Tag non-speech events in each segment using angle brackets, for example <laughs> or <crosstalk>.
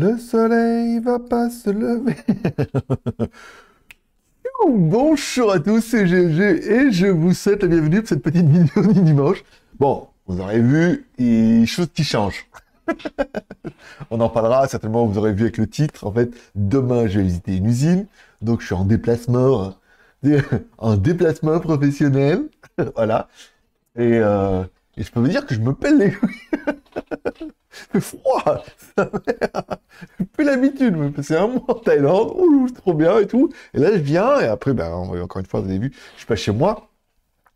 Le soleil va pas se lever. <laughs> Bonjour à tous, c'est GG et je vous souhaite la bienvenue pour cette petite vidéo du dimanche. Bon, vous aurez vu, et choses qui changent. <laughs> On en parlera certainement, vous aurez vu avec le titre. En fait, demain, je vais visiter une usine, donc je suis en déplacement, hein. <laughs> en déplacement professionnel. voilà. Et euh, et je peux vous dire que je me pèle les couilles. c'est <laughs> froid. n'ai plus l'habitude. C'est un mois en Thaïlande. Ouh, trop bien et tout. Et là, je viens. Et après, ben, encore une fois, vous avez vu, je suis pas chez moi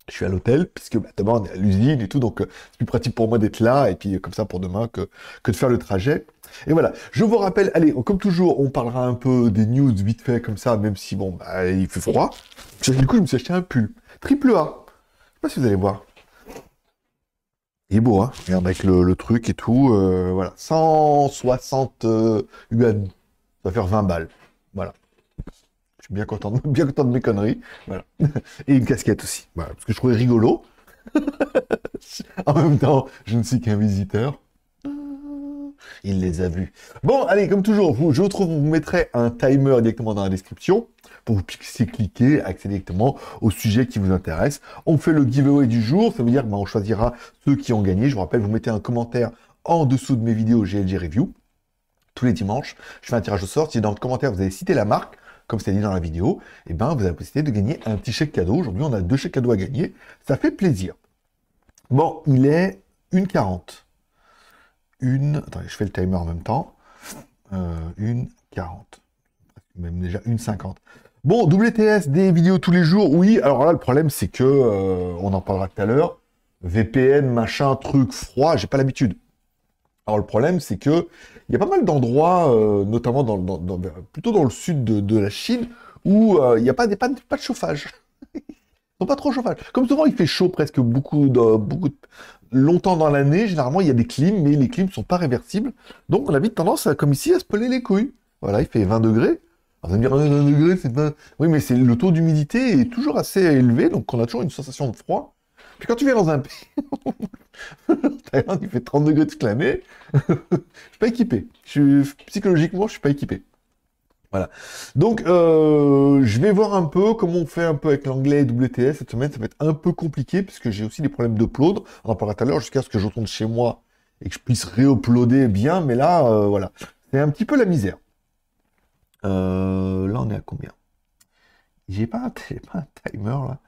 je suis à l'hôtel, puisque maintenant, on est à l'usine et tout, donc euh, c'est plus pratique pour moi d'être là, et puis euh, comme ça pour demain que, que de faire le trajet. Et voilà, je vous rappelle, allez, comme toujours, on parlera un peu des news vite fait comme ça, même si bon, ben, il fait froid. Du coup, je me suis acheté un pull. Triple A. Je sais pas si vous allez voir beau, hein avec le, truc et tout. Euh, voilà. 160 euh, UN. Ça va faire 20 balles. Voilà. Je suis bien content de, <laughs> bien content de mes conneries. Voilà. <laughs> Et une casquette aussi. Voilà. Parce que je trouvais rigolo. <laughs> en même temps, je ne suis qu'un visiteur. Il les a vus. Bon, allez, comme toujours, vous, je vous trouve, vous mettrai un timer directement dans la description pour vous puissiez cliquer, accéder directement au sujet qui vous intéresse. On fait le giveaway du jour, ça veut dire qu'on bah, choisira ceux qui ont gagné. Je vous rappelle, vous mettez un commentaire en dessous de mes vidéos GLG Review. Tous les dimanches, je fais un tirage au sort. Si dans le commentaire, vous avez cité la marque, comme c'est dit dans la vidéo, et eh ben, vous avez la possibilité de gagner un petit chèque cadeau. Aujourd'hui, on a deux chèques cadeaux à gagner. Ça fait plaisir. Bon, il est 1,40. Une... Attendez, je fais le timer en même temps. Euh, 1,40. Même déjà 1,50. Bon, WTS, des vidéos tous les jours, oui. Alors là, le problème, c'est que, euh, on en parlera tout à l'heure, VPN, machin, truc froid, j'ai pas l'habitude. Alors le problème, c'est que il y a pas mal d'endroits, euh, notamment dans, plutôt dans le sud de, la Chine, où euh, il n'y a pas, de chauffage. Non, <laughs> pas trop chauffage. Comme souvent, il fait chaud presque beaucoup, de, beaucoup longtemps dans l'année. Généralement, il y a des clims, mais les clims sont pas réversibles. Donc, on a vite tendance, comme ici, à se peler les couilles. Voilà, il fait 20 degrés. Oui, mais c'est le taux d'humidité est toujours assez élevé, donc on a toujours une sensation de froid. Puis quand tu viens dans un pays, <laughs> Thaïlande, il fait 30 degrés de l'année, <laughs> je suis pas équipé. Psychologiquement, je suis pas équipé. Voilà. Donc, euh, je vais voir un peu comment on fait un peu avec l'anglais WTS. Cette semaine, ça va être un peu compliqué puisque j'ai aussi des problèmes d'upload. On en parlera tout à l'heure jusqu'à ce que je retourne chez moi et que je puisse réuploader bien. Mais là, euh, voilà. C'est un petit peu la misère. Euh, là, on est à combien J'ai pas, un timer là.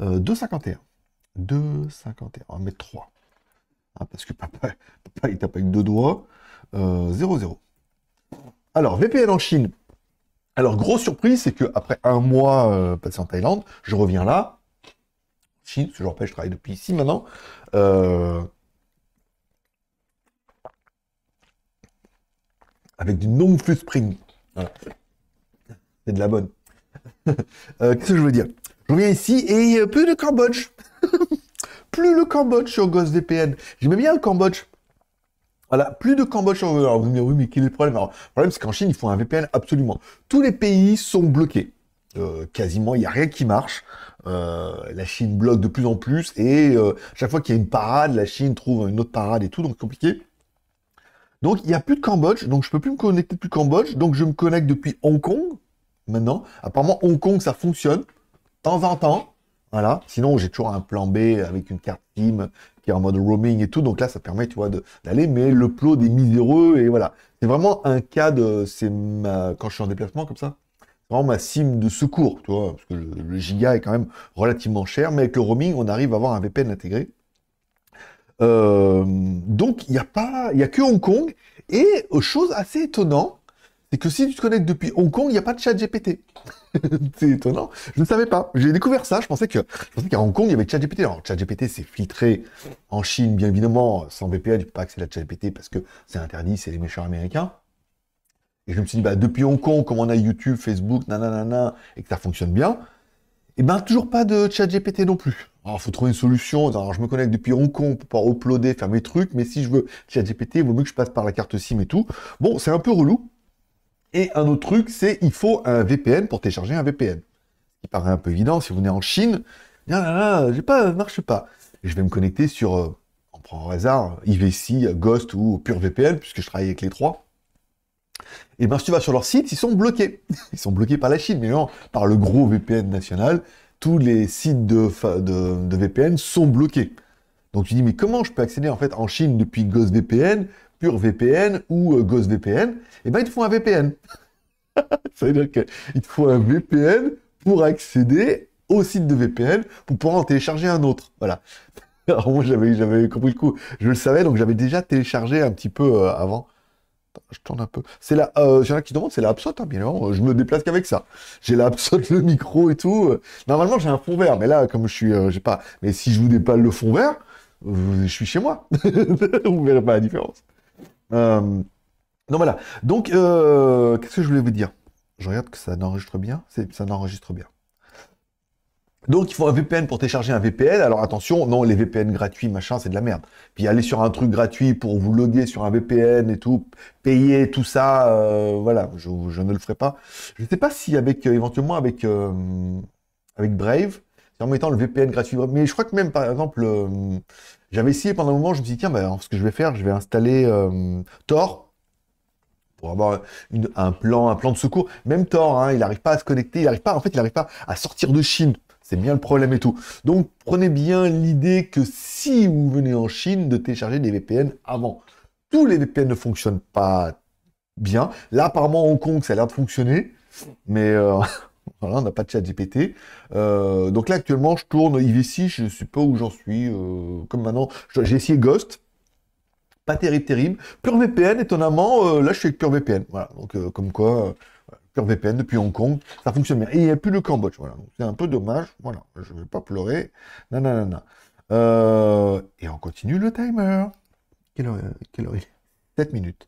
2,51. Euh, 2,51. On va mettre 3. Hein, parce que papa, <laughs> papa, il tape avec deux doigts. 0,0. Euh, Alors, VPN en Chine. Alors, grosse surprise, c'est que après un mois passé en Thaïlande, je reviens là. Chine, ce genre je travaille depuis ici maintenant. avec du non fluxpring Spring. C'est de la bonne. <laughs> Euh, qu'est-ce que je veux dire Je reviens ici et euh, plus de Cambodge. <laughs> plus le Cambodge sur VPN. J'aimais bien le Cambodge. Voilà, plus de Cambodge sur... Alors, oui, mais quel est le problème Alors, le problème, c'est qu'en Chine, il faut un VPN absolument. Tous les pays sont bloqués. Euh, quasiment, il n'y a rien qui marche. la Chine bloque de plus en plus et chaque fois qu'il y a une parade, la Chine trouve une autre parade et tout, donc compliqué. Donc il n'y a plus de Cambodge, donc je ne peux plus me connecter depuis Cambodge, donc je me connecte depuis Hong Kong maintenant. Apparemment Hong Kong ça fonctionne de temps en temps. Voilà. Sinon j'ai toujours un plan B avec une carte SIM qui est en mode roaming et tout. Donc là ça permet tu vois d'aller, mais le plot est miséreux et voilà. C'est vraiment un cas de c'est quand je suis en déplacement comme ça. C'est vraiment ma SIM de secours, tu vois, parce que le, le giga est quand même relativement cher, mais avec le roaming on arrive à avoir un VPN intégré. Euh, donc il n'y a pas, il y a que Hong Kong. Et euh, chose assez étonnante, c'est que si tu te connectes depuis Hong Kong, il n'y a pas de chat GPT. <laughs> c'est étonnant. Je ne savais pas. J'ai découvert ça. Je pensais que, je qu'à Hong Kong, il y avait chat GPT. Alors, chat GPT, c'est filtré en Chine, bien évidemment. Sans VPN, tu peux pas accéder à chat GPT parce que c'est interdit, c'est les méchants américains. Et je me suis dit, bah, depuis Hong Kong, comme on a YouTube, Facebook, nanana, et que ça fonctionne bien, et eh ben, toujours pas de chat GPT non plus. Alors, ah, faut trouver une solution. Alors, je me connecte depuis Hong Kong pour pouvoir uploader, faire mes trucs, mais si je veux ChatGPT, il vaut mieux que je passe par la carte SIM et tout. Bon, c'est un peu relou. Et un autre truc, c'est il faut un VPN pour télécharger un VPN. Il paraît un peu évident, si vous venez en Chine, non, non, j'ai pas, marche pas. je vais me connecter sur, on euh, prend au hasard, IVC, Ghost ou Pure VPN, puisque je travaille avec les trois. Et eh bien, si tu vas sur leur site, ils sont bloqués. <laughs> Ils sont bloqués par la Chine, mais non, par le gros VPN national tous les sites de, VPN sont bloqués. Donc tu dis, mais comment je peux accéder en fait en Chine depuis GhostVPN, VPN ou euh, VPN Eh bien, il te faut un VPN. <laughs> Ça veut dire qu'il te faut un VPN pour accéder au site de VPN pour pouvoir en télécharger un autre. Voilà. <laughs> Alors moi, j'avais compris le coup. Je le savais, donc j'avais déjà téléchargé un petit peu euh, avant je tourne un peu. C'est là, euh, il y qui c'est la Absot, hein, bien évidemment. Euh, je me déplace qu'avec ça. J'ai la <laughs> le micro et tout. Normalement, j'ai un fond vert, mais là, comme je suis, euh, j'ai pas. Mais si je vous dépale le fond vert, euh, je suis chez moi. vous <laughs> verrez pas la différence. non, voilà. Donc, qu'est-ce que je voulais vous dire Je regarde que ça n'enregistre bien. Ça n'enregistre bien. Donc, il faut un VPN pour télécharger un VPN. Alors, attention, non, les VPN gratuits, machin, c'est de la merde. Puis, aller sur un truc gratuit pour vous loguer sur un VPN et tout, payer tout ça, euh, voilà, je, ne le ferai pas. Je ne sais pas si avec, euh, éventuellement, avec, euh, avec Brave, en mettant le VPN gratuit. Mais je crois que même, par exemple, j'avais essayé pendant un moment, je me suis dit, tiens, bah, ce que je vais faire, je vais installer Tor pour avoir un plan, un plan de secours. Même Thor, hein, il n'arrive pas à se connecter, il n'arrive pas, en fait, il n'arrive pas à sortir de Chine. C'est bien le problème et tout. Donc prenez bien l'idée que si vous venez en Chine, de télécharger des VPN avant. Tous les VPN ne fonctionnent pas bien. Là, apparemment, Hong Kong, ça a l'air de fonctionner. Mais euh, <laughs> voilà, on n'a pas de chat GPT. Euh, donc là, actuellement, je tourne IVC, je ne sais pas où j'en suis. Euh, comme maintenant, j'ai essayé Ghost. Pas terrible, terrible. VPN, étonnamment, là, je suis avec VPN. Voilà, donc comme quoi... VPN depuis Hong Kong, ça fonctionne bien. Et il n'y a plus le Cambodge, voilà. C'est un peu dommage, voilà, je ne vais pas pleurer. Nanana. Euh, et on continue le timer. Quelle heure, 7 euh, minutes.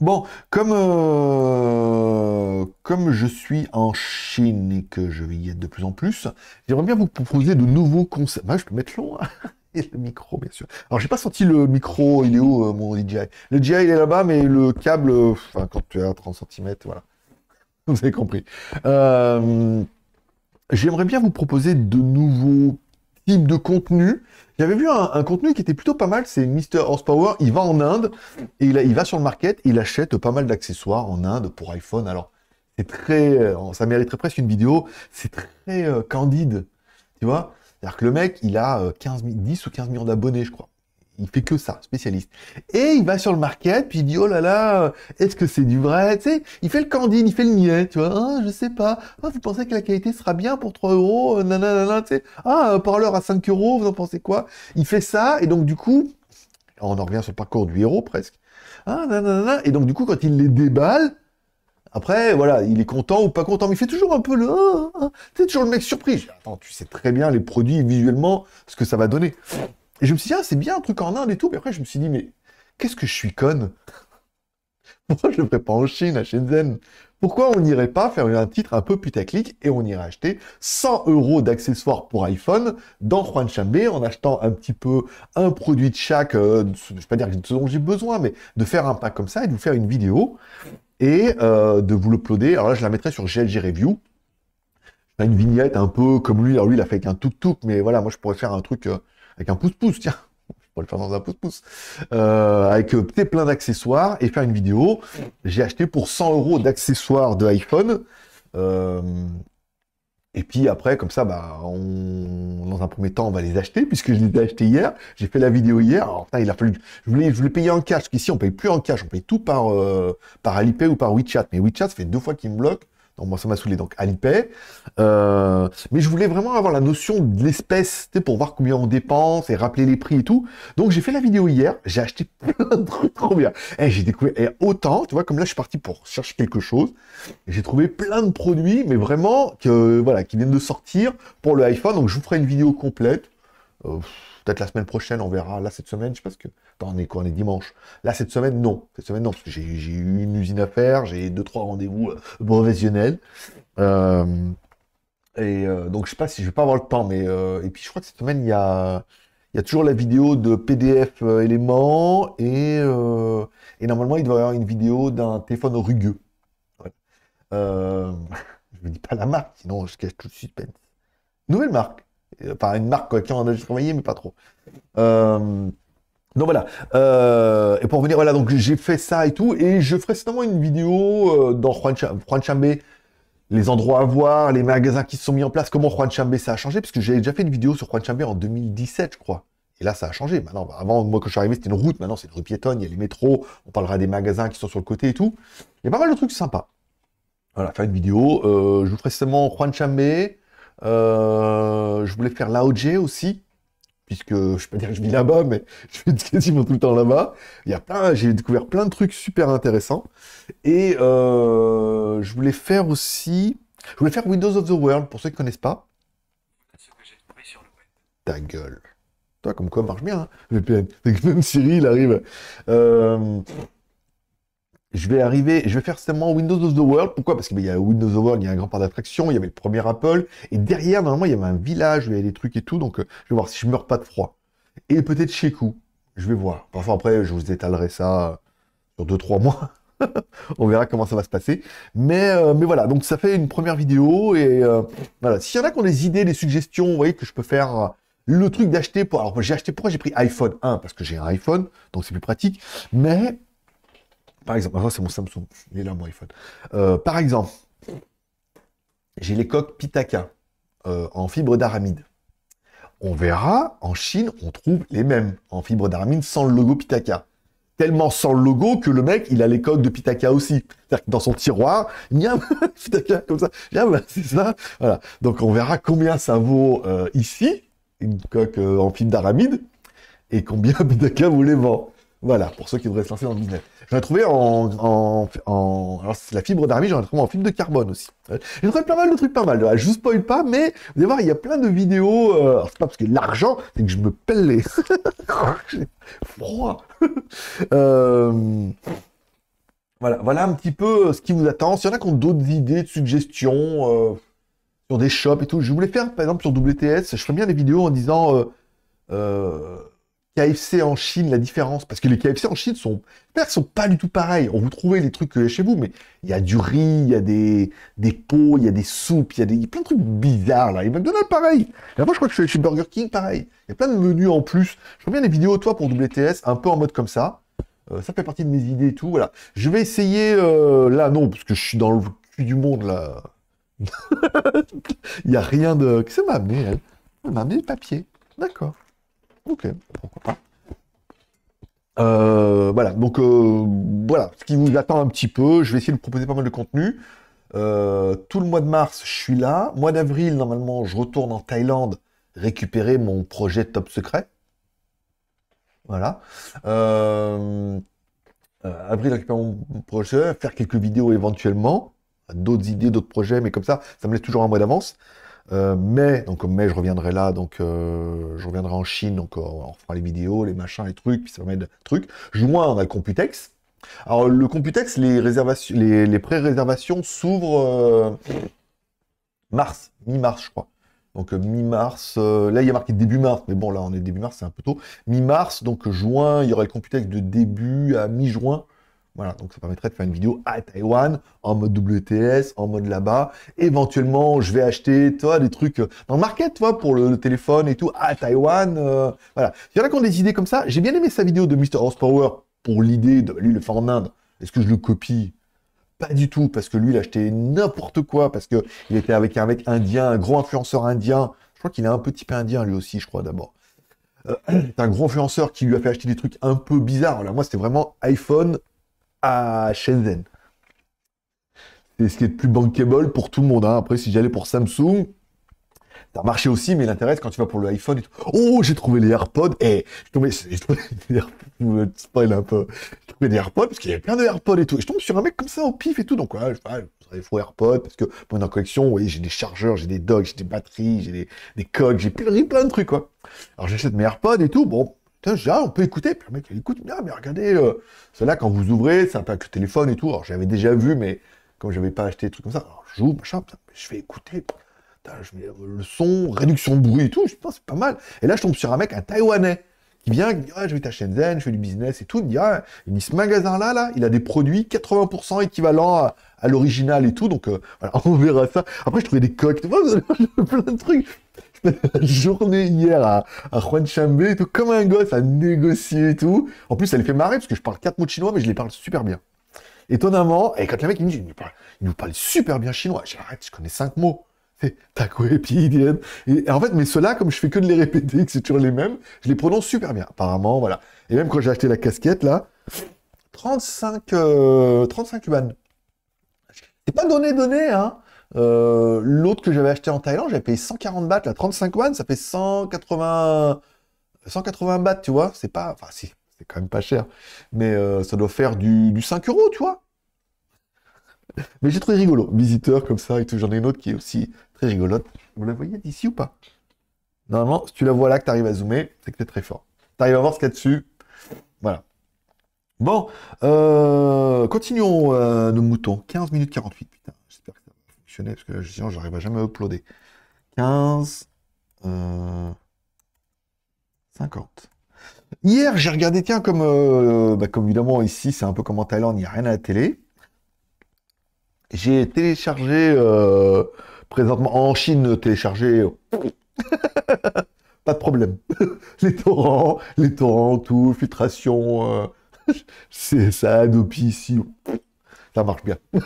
Bon, comme, euh, comme je suis en Chine et que je vais y être de plus en plus, j'aimerais bien vous proposer de nouveaux concepts. Bah, je peux mettre long. Hein. <laughs> le micro, bien sûr. Alors, j'ai pas senti le micro, il est où euh, mon DJI Le DJI, il est là-bas, mais le câble, enfin, quand tu es à 30 cm, voilà. <laughs> Vous avez compris. Euh, j'aimerais bien vous proposer de nouveaux types de contenus. J'avais vu un, contenu qui était plutôt pas mal, c'est Mr. Horsepower. Il va en Inde, et il, il va sur le market, il achète pas mal d'accessoires en Inde pour iPhone. Alors, c'est très, euh, ça très presque une vidéo, c'est très candide, tu vois c'est-à-dire que le mec, il a 15, euh, 10 ou 15 millions d'abonnés, je crois. Il fait que ça, spécialiste. Et il va sur le market, puis il dit, oh là là, euh, est-ce que c'est du vrai Tu sais, il fait le candide, il fait le niais, tu vois. Ah, je sais pas. Ah, vous pensez que la qualité sera bien pour 3 euros nananana euh, tu sais. Ah, parleur à 5 euros, vous en pensez quoi Il fait ça, et donc du coup, on en revient sur le parcours du héros presque. Ah, Et donc du coup, quand il les déballe, après, voilà, il est content ou pas content, mais il fait toujours un peu le... Hein, hein, c'est toujours le mec surpris. Attends, tu sais très bien les produits visuellement, ce que ça va donner. Et je me suis dit, ah, c'est bien un truc en Inde et tout. Mais après, je me suis dit, mais qu'est-ce que je suis conne <laughs> Moi, je ne ferais pas en Chine, à Shenzhen Pourquoi on n'irait pas faire un titre un peu putaclic et on irait acheter 100 euros d'accessoires pour iPhone dans Juan Chambé en achetant un petit peu un produit de chaque, euh, je ne vais pas dire ce dont j'ai besoin, mais de faire un pack comme ça et de vous faire une vidéo et euh, de vous l'uploader. Alors là, je la mettrai sur GLG Review. Je une vignette un peu comme lui. Alors lui, il a fait avec un tout tout, mais voilà, moi, je pourrais faire un truc euh, avec un pouce-pouce, tiens. <laughs> Je pourrais le faire dans un pouce-pouce. peut avec euh, plein d'accessoires et faire une vidéo. J'ai acheté pour 100 euros d'accessoires de iPhone. Et puis après, comme ça, bah, dans un premier temps, on va les acheter, puisque je les ai achetés hier. J'ai fait la vidéo hier. il a fallu. Je voulais, je voulais payer en cash, parce qu'ici, on paye plus en cash. On paye tout par, euh, par Alipay ou par WeChat. Mais WeChat, ça fait deux fois qu'il me bloque moi, ça m'a saoulé. Donc, Alipay. Euh, mais je voulais vraiment avoir la notion de l'espèce, pour voir combien on dépense et rappeler les prix et tout. Donc, j'ai fait la vidéo hier. J'ai acheté <laughs> plein de trucs trop bien. Et eh, j'ai découvert autant, tu vois, comme là, je suis parti pour chercher quelque chose. J'ai trouvé plein de produits, mais vraiment, que, voilà, qui viennent de sortir pour le iPhone. Donc, je vous ferai une vidéo complète euh, peut-être la semaine prochaine, on verra. Là, cette semaine, je pense que. Attends, on est quoi On est dimanche. Là, cette semaine, non. Cette semaine, non, parce que j'ai eu une usine à faire, j'ai deux, trois rendez-vous euh, professionnels. Euh, et donc, je sais pas si je vais pas avoir le temps, mais. et puis, je crois que cette semaine, il y a. y toujours la vidéo de PDF éléments et, et normalement il devrait y avoir une vidéo d'un téléphone rugueux. <laughs> je ne dis pas la marque, sinon je cache tout le suspense. Nouvelle marque Enfin, euh, une marque qui en a déjà travaillé, mais pas trop. Euh, donc voilà. Euh, et pour revenir, voilà, donc j'ai fait ça et tout. Et je ferai certainement une vidéo dans Juan, Chambé, les endroits à voir, les magasins qui se sont mis en place, comment Juan Chambé ça a changé, parce que j'avais déjà fait une vidéo sur Juan Chambé en 2017, je crois. Et là, ça a changé. Maintenant, bah, avant, moi, quand je suis arrivé, c'était une route. Maintenant, c'est une rue piétonne, il y a les métros. On parlera des magasins qui sont sur le côté et tout. Il y a pas mal de trucs sympas. Voilà, faire une vidéo. je vous ferai seulement Juan Chambé. Euh, je voulais faire l'AOG aussi, puisque je peux dire que je vis là-bas, mais <laughs> je suis quasiment tout le temps là-bas. Il y a plein, j'ai découvert plein de trucs super intéressants. Et euh, je voulais faire aussi, je voulais faire Windows of the World pour ceux qui connaissent pas. Ta gueule. Toi, comme quoi, marche bien, VPN. Hein. même <laughs> Siri, il arrive. Euh, je vais arriver, je vais faire seulement Windows of the World. Pourquoi Parce qu'il y a Windows of the World, il y a un grand parc d'attractions. il y avait le premier Apple, et derrière, normalement, il y avait un village, où il y avait des trucs et tout, donc euh, je vais voir si je meurs pas de froid. Et peut-être chez coup. je vais voir. Parfois, après, je vous étalerai ça euh, sur deux trois mois. <laughs> On verra comment ça va se passer. Mais, euh, mais voilà, donc ça fait une première vidéo, et voilà. S'il y en a qui ont des idées, des suggestions, vous voyez, que je peux faire le truc d'acheter pour... Alors, j'ai acheté... Pourquoi j'ai pris iPhone 1 Parce que j'ai un iPhone, donc c'est plus pratique, mais par exemple, c'est mon Samsung, il là mon euh, par exemple, j'ai les coques Pitaka euh, en fibre d'aramide. On verra, en Chine, on trouve les mêmes en fibre d'aramide sans le logo Pitaka. Tellement sans le logo que le mec, il a les coques de Pitaka aussi. C'est-à-dire que dans son tiroir, il <laughs> Pitaka comme ça. c'est ça. Donc on verra combien ça vaut euh, ici, une coque en fibre d'aramide, et combien <laughs> Pitaka vous les vend. Voilà, pour ceux qui devraient se lancer dans le business. J'en ai trouvé en, alors c'est la fibre d'armée, j'en ai trouvé en fibre de carbone aussi. J'ai trouvé pas mal de trucs pas mal. Je vous spoil pas, mais vous allez voir, il y a plein de vidéos. Euh, c'est pas parce que l'argent, c'est que je me pèle les. <laughs> froid. <laughs> Euh, voilà, voilà un petit peu euh, ce qui vous attend. S'il y en a qui ont d'autres idées, de suggestions sur des shops et tout, je voulais faire par exemple sur WTS, je ferais bien des vidéos en disant KFC en Chine, la différence Parce que les KFC en Chine sont, sont pas du tout pareils. On vous trouvait les trucs euh, chez vous, mais il y a du riz, il y a des, des pots, il y a des soupes, il y a des, plein de trucs bizarres là. Et McDonald's pareil. La fois, je crois que je suis chez Burger King, pareil. Il y a plein de menus en plus. Je reviens les vidéos toi pour WTS, un peu en mode comme ça. Euh, ça fait partie de mes idées et tout. Voilà. Je vais essayer euh, là non, parce que je suis dans le cul du monde là. <laughs> Il n'y a rien de. que ça m'a amené hein. m'a amené le papier. D'accord. Ok, pourquoi pas. Euh, voilà, donc euh, voilà ce qui vous attend un petit peu. Je vais essayer de proposer pas mal de contenu. Euh, tout le mois de mars, je suis là. Mois d'avril, normalement, je retourne en Thaïlande récupérer mon projet top secret. Voilà. avril, récupérer mon projet, faire quelques vidéos éventuellement, d'autres idées, d'autres projets, mais comme ça, ça me laisse toujours un mois d'avance mai euh, mais, donc mai, je reviendrai là, donc euh, je reviendrai en Chine, donc euh, on fera les vidéos, les machins, les trucs, puis ça permet de trucs. Juin, on a le Computex. Alors le Computex, les, réservations, les, les pré-réservations s'ouvrent mars, mi-mars, je crois. Donc mi-mars, là il y a marqué début mars, mais bon là on est début mars, c'est un peu tôt. Mi-mars, donc juin, il y aurait le Computex de début à mi-juin. Voilà, donc ça permettrait de faire une vidéo à Taïwan, en mode WTS, en mode là-bas. Éventuellement, je vais acheter, toi, des trucs euh, dans le market, toi, pour le, téléphone et tout, à Taïwan. Euh, voilà. Il y en a qui ont des idées comme ça. J'ai bien aimé sa vidéo de Mr. Horsepower pour l'idée de, lui, le faire en Inde. Est-ce que je le copie pas du tout, parce que lui, il achetait n'importe quoi, parce qu'il était avec un mec indien, un gros influenceur indien. Je crois qu'il est un petit peu indien, lui aussi, je crois, d'abord. Euh, <clears throat> c'est un gros influenceur qui lui a fait acheter des trucs un peu bizarres. Là, moi, c'était vraiment iPhone, à Shenzhen. C'est ce qui est plus bankable pour tout le monde. Hein. Après, si j'allais pour Samsung, ça marché aussi, mais l'intérêt, quand tu vas pour l'iphone et oh, j'ai trouvé les AirPods, et eh, je tombais, <laughs> je des un peu, des AirPods, parce qu'il y avait plein de AirPods et tout, et je tombe sur un mec comme ça au pif et tout, donc ouais, je faut des AirPods, parce que pendant la collection, vous j'ai des chargeurs, j'ai des docks, j'ai des batteries, j'ai des, coques, j'ai plein de trucs, quoi. Alors j'achète mes AirPods et tout, bon, ah, on peut écouter. Puis le mec, écoute, ah, mais regardez, euh, cela, quand vous ouvrez, ça un peu téléphone et tout. Alors, j'avais déjà vu, mais comme j'avais pas acheté des trucs comme ça, je joue, je vais écouter. je le son, réduction de bruit et tout, je pense, c'est pas mal. Et là, je tombe sur un mec, un Taïwanais, qui vient, ah, je vais à Shenzhen, je fais du business et tout. Il dit, ce magasin-là, là, il a des produits 80% équivalents à, l'original et tout. Donc, euh, voilà, <laughs> on verra ça. Après, je trouvais des coques, <laughs> plein de trucs. <laughs> journée hier à, à Juan Chambé tout, comme un gosse à négocier et tout. En plus, elle fait marrer parce que je parle quatre mots de chinois, mais je les parle super bien. Étonnamment, et quand le mec me dit, il nous parle, super bien chinois, j'arrête, je connais cinq mots. C'est et en fait, mais ceux-là, comme je fais que de les répéter, que c'est toujours les mêmes, je les prononce super bien, apparemment, voilà. Et même quand j'ai acheté la casquette, là, 35, 35 euh, yuan. C'est pas donné, donné, hein. Euh, l'autre que j'avais acheté en Thaïlande, j'avais payé 140 bahts, la 35 one, ça fait 180, 180 bahts, tu vois. C'est pas, enfin, si, c'est quand même pas cher, mais euh, ça doit faire du, 5 euros, tu vois. Mais j'ai trouvé rigolo. Visiteur comme ça et tout. J'en ai une autre qui est aussi très rigolote. Vous la voyez d'ici ou pas Normalement, si tu la vois là, que tu arrives à zoomer, c'est que tu es très fort. Tu arrives à voir ce qu'il y a dessus. Voilà. Bon, euh, continuons nos moutons. 15 minutes 48, putain parce que là, sinon, j'arrive à jamais uploader. 15, 50. Euh, Hier, j'ai regardé, tiens, comme, euh, bah, comme évidemment, ici, c'est un peu comme en Thaïlande, il n'y a rien à la télé. J'ai téléchargé, euh, présentement, en Chine, téléchargé... <laughs> pas de problème. <laughs> les torrents, les torrents, tout, filtration, <laughs> c'est ça, Adopi ici marche bien. <laughs> pas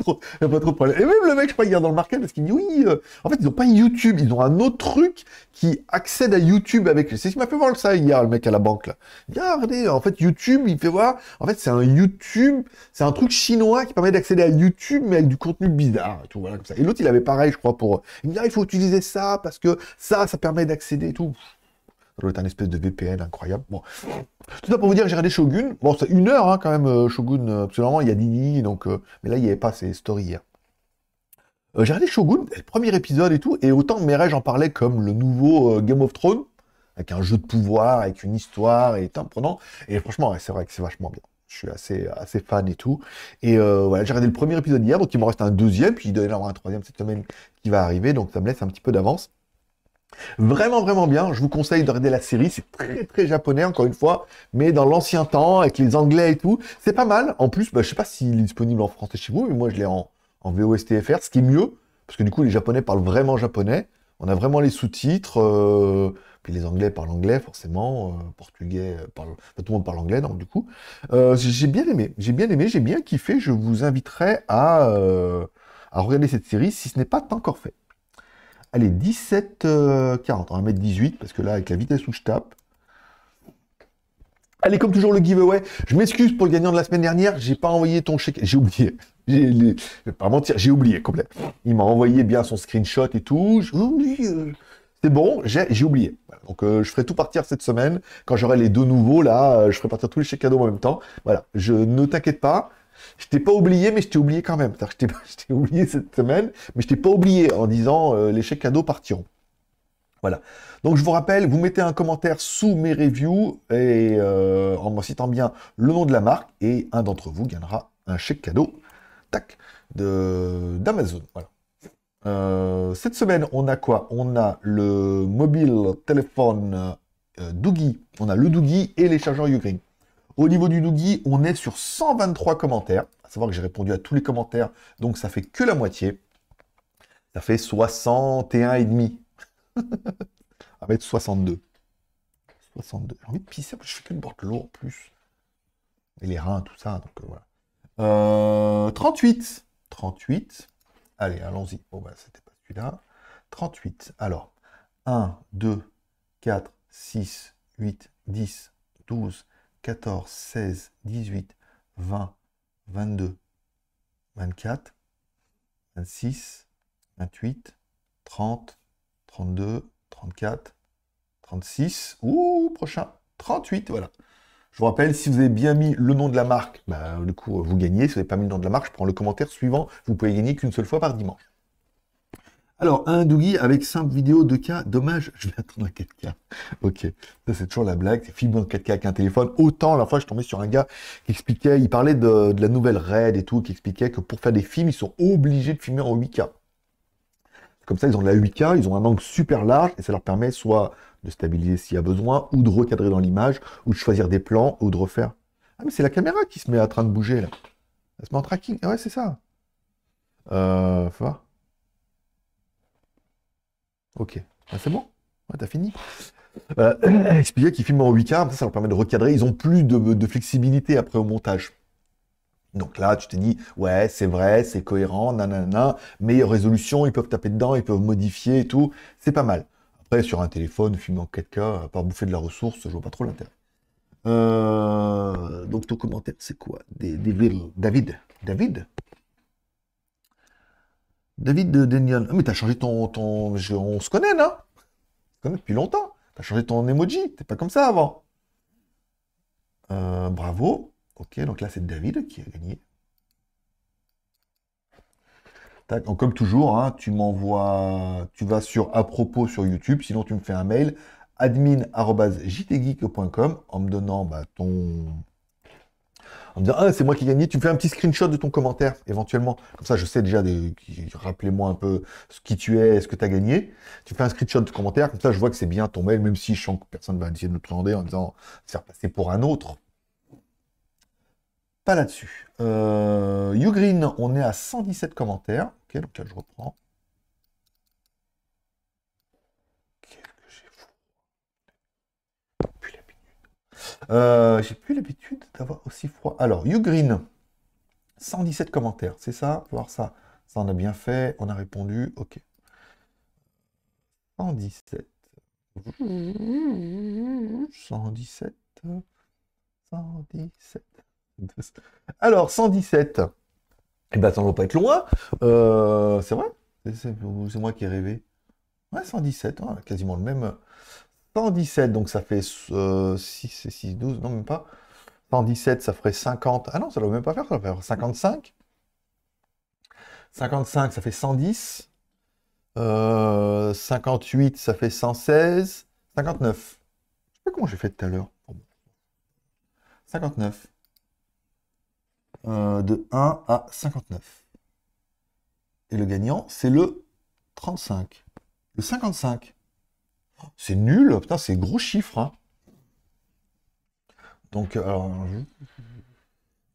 trop de problème. Et même le mec, je crois, il regarde dans le market parce qu'il dit oui. Euh, en fait, ils n'ont pas YouTube, ils ont un autre truc qui accède à YouTube avec. C'est ce qui m'a fait voir ça hier, le mec à la banque là. Ah, regardez, en fait, YouTube, il fait voir. En fait, c'est un YouTube, c'est un truc chinois qui permet d'accéder à YouTube, mais avec du contenu bizarre et tout, voilà, comme ça. Et l'autre, il avait pareil, je crois, pour. Il dit, ah, il faut utiliser ça parce que ça, ça permet d'accéder tout. Ça doit être un espèce de VPN incroyable. Bon. Tout ça pour vous dire, que j'ai regardé Shogun. Bon, c'est une heure hein, quand même, euh, Shogun. Euh, Absolument, il y a Didi, donc. Euh, mais là, il n'y avait pas ces stories hier. j'ai regardé Shogun, le premier épisode et tout, et autant rêves, j'en parlais comme le nouveau Game of Thrones, avec un jeu de pouvoir, avec une histoire, et prenant. Et franchement, c'est vrai que c'est vachement bien. Je suis assez, assez fan et tout. Et voilà, j'ai regardé le premier épisode hier, donc il me reste un deuxième, puis il doit y avoir un troisième cette semaine qui va arriver, donc ça me laisse un petit peu d'avance. Vraiment, vraiment bien. Je vous conseille de regarder la série. C'est très, très japonais, encore une fois. Mais dans l'ancien temps, avec les anglais et tout, c'est pas mal. En plus, je bah, je sais pas s'il est disponible en français chez vous, mais moi, je l'ai en, en VOSTFR, ce qui est mieux. Parce que du coup, les japonais parlent vraiment japonais. On a vraiment les sous-titres. Euh, puis les Anglais parlent anglais, forcément. Euh, portugais euh, parle... tout le monde parle anglais, donc du coup. j'ai bien aimé. J'ai bien aimé. J'ai bien kiffé. Je vous inviterai à, à regarder cette série si ce n'est pas encore fait. Allez, 17,40. on va mettre 18 parce que là, avec la vitesse où je tape. Allez, comme toujours, le giveaway. Je m'excuse pour le gagnant de la semaine dernière. J'ai pas envoyé ton chèque. J'ai oublié. <laughs> Je vais pas mentir, j'ai oublié complet. Il m'a envoyé bien son screenshot et tout. Euh, c'est bon, j'ai oublié. Donc, euh, je ferai tout partir cette semaine. Quand j'aurai les deux nouveaux, là, euh, je ferai partir tous les chèques cadeaux en même temps. Voilà, je ne t'inquiète pas. Je t'ai pas oublié, mais je t'ai oublié quand même. <laughs> Je t'ai oublié cette semaine, mais je t'ai pas oublié en disant euh, les chèques cadeaux partiront. Voilà. Donc je vous rappelle, vous mettez un commentaire sous mes reviews et euh, en me citant bien le nom de la marque et un d'entre vous gagnera un chèque cadeau, tac, de d'Amazon. Voilà. Euh, cette semaine, on a quoi On a le mobile téléphone Dougie. on a le Dougie et les chargeurs Ugreen. Au niveau du Doogie, on est sur 123 commentaires. À savoir que j'ai répondu à tous les commentaires, donc ça fait que la moitié. Ça fait 61,5. <laughs> va être 62 62. J'ai envie de pisser, je fais que porte lourde, en plus. Et les reins, tout ça, donc euh, voilà. 38. Euh, 38. Allez, allons-y. Bah, c'était pas celui-là. 38. Alors, 1, 2, 4, 6, 8, 10, 12, 14, 16, 18, 20, 22, 24, 26, 28, 30, 32, 34, 36, ou prochain, 38, voilà. Je vous rappelle, si vous avez bien mis le nom de la marque, bah, du coup, vous gagnez. Si vous n'avez pas mis le nom de la marque, je prends le commentaire suivant. Vous pouvez gagner qu'une seule fois par dimanche. Alors, un Doogie avec simple vidéo de cas, dommage, je vais attendre un 4K. ok, ça c'est toujours la blague, c'est film en 4K avec un téléphone. Autant, la fois, je tombais sur un gars qui expliquait, il parlait de, la nouvelle RAID et tout, qui expliquait que pour faire des films, ils sont obligés de filmer en 8K. Comme ça, ils ont de la 8K, ils ont un angle super large et ça leur permet soit de stabiliser s'il y a besoin, ou de recadrer dans l'image, ou de choisir des plans, ou de refaire. Ah, mais c'est la caméra qui se met en train de bouger là. Elle se met en tracking. Ah ouais, c'est ça. Euh, faut voir. Ok. Ah, c'est bon ouais, T'as fini euh, <clears throat> Expliquer qu'ils filment en 8K, ça leur permet de recadrer. Ils ont plus de, flexibilité après au montage. Donc là, tu t'es dit, ouais, c'est vrai, c'est cohérent, nanana, meilleure résolution, ils peuvent taper dedans, ils peuvent modifier et tout, c'est pas mal. Après, sur un téléphone, filmer en 4K, à part bouffer de la ressource, je vois pas trop l'intérêt. Euh, donc ton commentaire, c'est quoi des, David David David de Denion. Ah, mais t'as changé ton. ton... On se connaît, là On se connaît depuis longtemps. T'as changé ton emoji, t'es pas comme ça avant. Euh, bravo. Ok, donc là, c'est David qui a gagné. comme toujours, hein, tu m'envoies. Tu vas sur à propos sur YouTube, sinon tu me fais un mail admin.jtgeek.com en me donnant bah, ton, en me disant ah, c'est moi qui ai gagné, tu fais un petit screenshot de ton commentaire éventuellement, comme ça je sais déjà rappelez-moi un peu ce qui tu es, ce que tu as gagné, tu fais un screenshot de commentaire, comme ça je vois que c'est bien ton mail, même si je sens que personne va essayer de le prendre en disant faire passer pour un autre. Pas là-dessus. Euh, Yougreen, on est à 117 commentaires. Ok, donc là je reprends. Euh, j'ai plus l'habitude d'avoir aussi froid. Alors, YouGreen, 117 commentaires, c'est ça Voir ça. Ça, on a bien fait, on a répondu, ok. 117. 117. 117. Alors, 117. Eh ben, ça ne va pas être loin. Euh, c'est vrai. C'est moi qui ai rêvé. Ouais, 117, hein, quasiment le même, 117, donc ça fait 6 euh, et 6, 12, non même pas. 117, ça ferait 50. Ah non, ça ne va même pas faire, ça faire 55. 55, ça fait 110. 58, euh, ça fait 116. 59. Je sais pas comment j'ai fait tout à l'heure. 59. Euh, de 1 à 59. Et le gagnant, c'est le 35. Le 55. C'est nul, putain, c'est gros chiffre. Hein. Donc, 55, euh,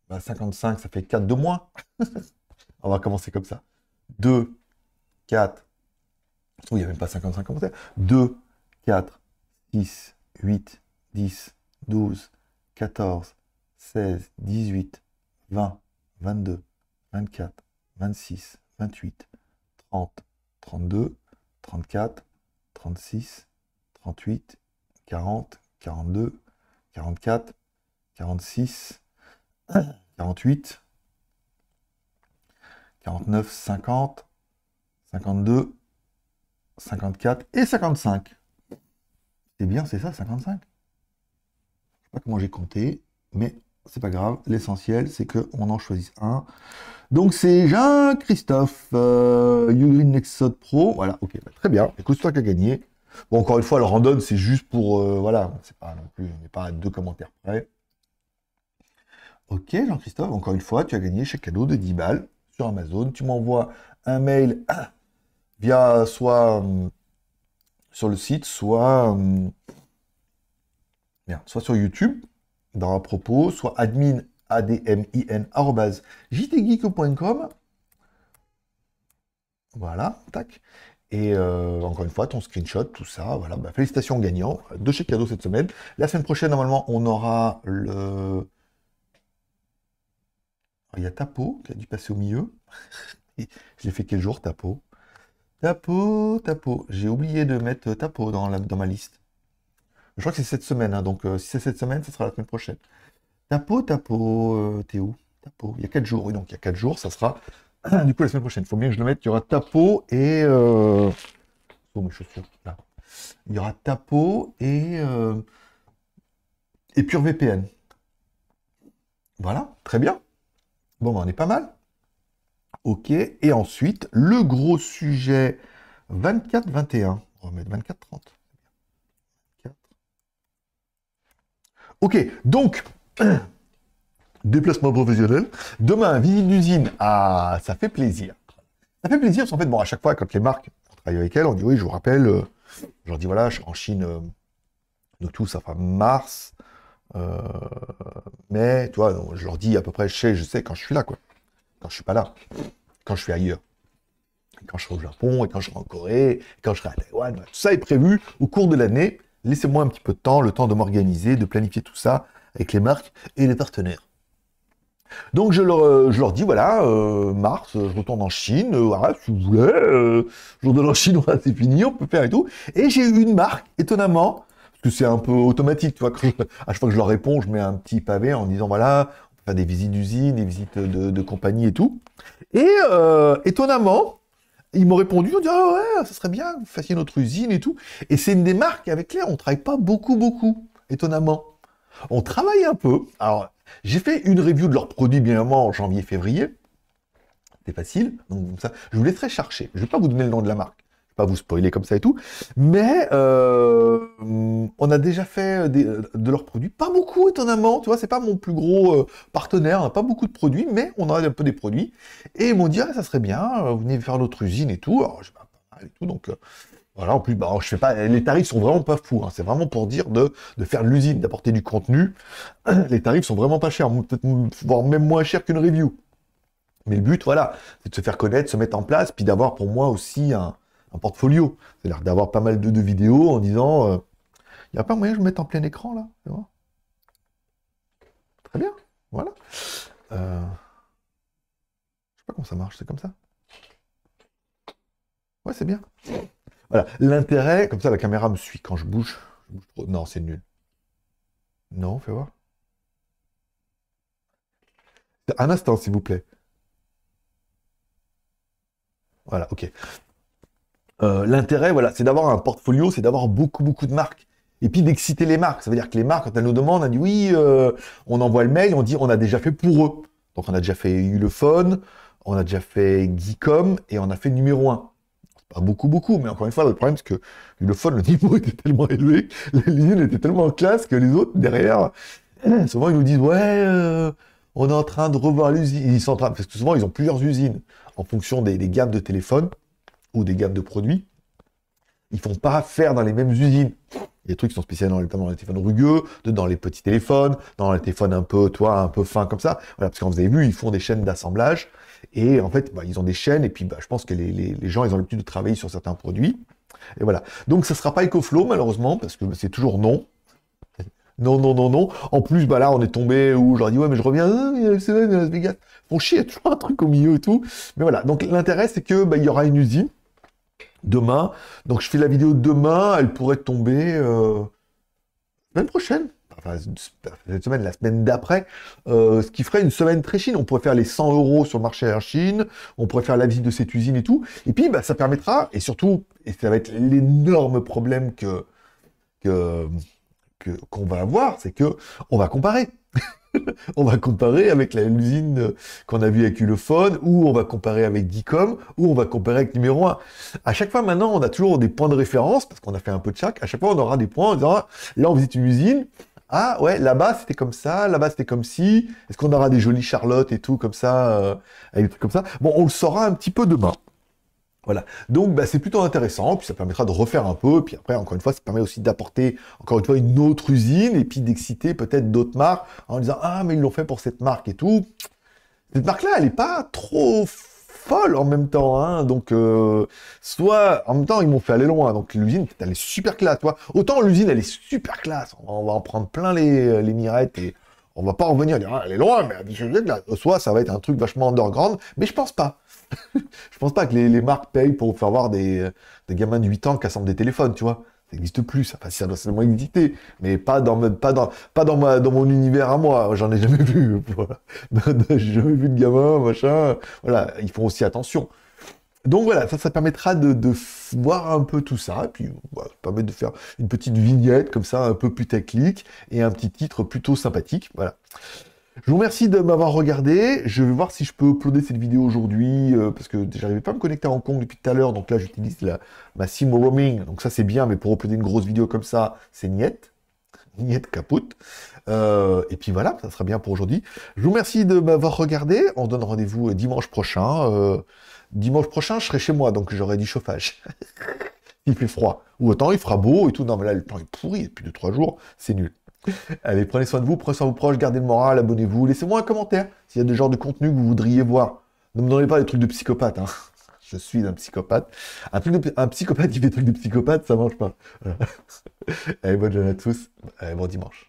bah, ça fait 4 de moins. <laughs> On va commencer comme ça. 2, 4, je trouve n'y a même pas 55 commentaires. 2, 4, 6, 8, 10, 12, 14, 16, 18, 20, 22, 24, 26, 28, 30, 32, 34, 36, 38, 40, 42, 44, 46, 48, 49, 50, 52, 54 et 55. C'est eh bien, c'est ça, 55 Je sais pas comment j'ai compté, mais c'est pas grave. L'essentiel, c'est qu'on en choisisse un. Donc c'est Jean-Christophe, euh, Pro. Voilà, ok, bah, très bien. Écoute, toi qui as gagné. Bon, encore une fois, le random, c'est juste pour... Euh, voilà, c'est pas non plus, on n'est pas à deux commentaires près. Ok, Jean-Christophe, encore une fois, tu as gagné chaque cadeau de 10 balles sur Amazon. Tu m'envoies un mail ah, via soit hum, sur le site, soit, hum, soit sur YouTube, dans un propos, soit admin admin jtgeek.com. Voilà, tac. Et euh, encore une fois, ton screenshot, tout ça, voilà. Bah, félicitations gagnant de chez Cadeau cette semaine. La semaine prochaine, normalement, on aura le. Il y a Tapo qui a dû passer au milieu. <laughs> J'ai fait quel jour Tapo Tapo, Tapo. J'ai oublié de mettre Tapo dans, la, dans ma liste. Je crois que c'est cette semaine, hein. donc euh, si c'est cette semaine, ce sera la semaine prochaine. Tapo, Tapo, Théo. Euh, t'es où Tapo, il y a quatre jours. et donc il y a quatre jours, ça sera <clears throat> du coup, la semaine prochaine, il faut bien que je le mette. Il y aura Tapo et. Euh... Oh, mes chaussures, Il y aura Tapo et. Euh, et Pure VPN. Voilà, très bien. Bon, bah, on est pas mal. Ok, et ensuite, le gros sujet 24-21. On va mettre 24-30. Ok, donc. <clears throat> déplacement professionnel. Demain, visite d'usine. Ah, ça fait plaisir. Ça fait plaisir, parce qu'en fait, bon, à chaque fois, quand les marques, travaillent avec elles, on dit oui, je vous rappelle, euh, je leur dis voilà, je, suis en Chine, euh, nous tous, ça mars. Euh, mais, tu vois, je leur dis à peu près, je sais, je sais quand je suis là, quoi. Quand je suis pas là. Quand je suis ailleurs. quand je serai au Japon, et quand je serai en Corée, quand je serai à Taïwan. Ben, tout ça est prévu au cours de l'année. Laissez-moi un petit peu de temps, le temps de m'organiser, de planifier tout ça avec les marques et les partenaires. Donc euh, je leur, dis, voilà, euh, Mars, euh, je retourne en Chine, voilà, si vous voulez, je retourne en Chine, <laughs> c'est fini, on peut faire et tout. Et j'ai eu une marque, étonnamment, parce que c'est un peu automatique, tu vois, à chaque fois que je leur réponds, je mets un petit pavé en disant, voilà, on peut faire des visites d'usine, des visites de, compagnie et tout. Et étonnamment, ils m'ont répondu, ils ont ah ouais, ça serait bien, vous fassiez notre usine et tout. Et c'est une des marques avec lesquelles on ne travaille pas beaucoup, beaucoup, étonnamment. On travaille un peu. Alors, j'ai fait une review de leurs produits, bien évidemment, en janvier-février. C'est facile. Donc, ça, je vous laisserai chercher. Je ne vais pas vous donner le nom de la marque. Je ne vais pas vous spoiler comme ça et tout. Mais euh, on a déjà fait de leurs produits. Pas beaucoup, étonnamment. Tu vois, c'est pas mon plus gros euh, partenaire. On n'a pas beaucoup de produits, mais on a un peu des produits. Et ils m'ont dit, ah, ça serait bien. Vous venez faire notre usine et tout. Alors, je, et tout. Donc, euh, voilà, en plus, bah, je fais pas. Les tarifs sont vraiment pas fous. Hein. C'est vraiment pour dire de, de faire l'usine, d'apporter du contenu. <clears throat> Les tarifs sont vraiment pas chers, voire même moins chers qu'une review. Mais le but, voilà, c'est de se faire connaître, se mettre en place, puis d'avoir pour moi aussi un, portfolio. C'est-à-dire d'avoir pas mal de, vidéos en disant, il euh, n'y a pas moyen de je me mettre en plein écran là, Très bien, voilà. Euh... Je sais pas comment ça marche, c'est comme ça. Ouais, c'est bien. L'intérêt, comme ça la caméra me suit quand je bouge. Non, c'est nul. Non, fais voir. Un instant, s'il vous plaît. Voilà, ok. Euh, l'intérêt, voilà, c'est d'avoir un portfolio, c'est d'avoir beaucoup, beaucoup de marques. Et puis d'exciter les marques. Ça veut dire que les marques, quand elles nous demandent, elles disent oui, euh, on envoie le mail, on dit on a déjà fait pour eux. Donc on a déjà fait Ulefone, on a déjà fait Geekom et on a fait numéro 1 pas beaucoup, beaucoup, mais encore une fois, le problème, c'est que le phone le niveau <laughs> était tellement élevé, l'usine était tellement en classe que les autres, derrière, <clears throat> souvent, ils nous disent, ouais, euh, on est en train de revoir l'usine. Ils sont parce que souvent, ils ont plusieurs usines en fonction des, gammes de téléphones ou des gammes de produits. Ils font pas faire dans les mêmes usines. les trucs qui sont spécialement dans les, dans les téléphones rugueux, dans les petits téléphones, dans les téléphones un peu, toi, un peu fin comme ça. Voilà, parce qu'en vous avez vu, ils font des chaînes d'assemblage et en fait, bah, ils ont des chaînes, et puis bah, je pense que les, gens, ils ont l'habitude de travailler sur certains produits. Et voilà. Donc, ça ne sera pas EcoFlow, malheureusement, parce que c'est toujours non. Non, non, non, non. En plus, bah là, on est tombé où je leur ouais, mais je reviens, c'est euh, chier, y a toujours <laughs> un truc au milieu et tout. Mais voilà. Donc, l'intérêt, c'est que, bah, il y aura une usine demain. Donc, je fais la vidéo demain. Elle pourrait tomber, euh, semaine prochaine enfin, cette semaine, la semaine d'après, euh, ce qui ferait une semaine très Chine. On pourrait faire les 100 euros sur le marché en Chine, on pourrait faire la visite de cette usine et tout. Et puis, bah, ça permettra, et surtout, et ça va être l'énorme problème que qu'on que, qu'on va avoir, c'est que on va comparer. <laughs> on va comparer avec l'usine euh, qu'on a vue avec Ulefone, ou on va comparer avec Dicom, ou on va comparer avec numéro 1. À chaque fois, maintenant, on a toujours des points de référence, parce qu'on a fait un peu de chaque. À chaque fois, on aura des points là, on visite une usine, ah ouais, là-bas c'était comme ça, là-bas c'était comme si, est-ce qu'on aura des jolies charlottes et tout comme ça, euh, avec des trucs comme ça. Bon, on le saura un petit peu demain. Voilà. Donc bah, c'est plutôt intéressant, puis ça permettra de refaire un peu, puis après encore une fois ça permet aussi d'apporter encore une fois une autre usine et puis d'exciter peut-être d'autres marques en disant ah mais ils l'ont fait pour cette marque et tout. Cette marque-là elle n'est pas trop folle en même temps. Hein. Donc, euh, soit en même temps, ils m'ont fait aller loin. Donc, l'usine, elle est super classe. Toi. Autant l'usine, elle est super classe. On va, en prendre plein les, mirettes et on va pas en revenir dire ah, elle est loin, mais soit ça va être un truc vachement underground. Mais je pense pas. <laughs> je pense pas que les, marques payent pour faire voir des, des gamins de 8 ans qui assemblent des téléphones, tu vois plus. Enfin, ça doit seulement exister, mais pas dans pas dans pas dans ma dans mon univers à moi. J'en ai jamais vu. <laughs> <laughs> J'ai jamais vu de gamin, machin. Voilà, ils font aussi attention. Donc voilà, ça, ça permettra de, voir un peu tout ça, puis permet de faire une petite vignette comme ça, un peu plus technique et un petit titre plutôt sympathique. Voilà. Je vous remercie de m'avoir regardé. Je vais voir si je peux uploader cette vidéo aujourd'hui euh, parce que j'arrivais pas à me connecter à Hong Kong depuis tout à l'heure. Donc là, j'utilise ma sim roaming. Donc ça, c'est bien, mais pour uploader une grosse vidéo comme ça, c'est niette. Niette capote. Euh, et puis voilà, ça sera bien pour aujourd'hui. Je vous remercie de m'avoir regardé. On donne rendez-vous euh, dimanche prochain. dimanche prochain, je serai chez moi, donc j'aurai du chauffage. <laughs> il fait froid. Ou autant il fera beau et tout. Non, mais là, le temps est pourri depuis 2-3 jours. C'est nul. <laughs> Allez, prenez soin de vous, prenez soin de vos proches, gardez le moral, abonnez-vous, laissez-moi un commentaire s'il y a des genres de contenu que vous voudriez voir. Ne me donnez pas des trucs de psychopathe, hein. <laughs> Je suis un psychopathe. Un, psychopathe qui fait des trucs de psychopathe, ça marche pas. <laughs> Allez, bonne journée à tous. Allez, bon dimanche.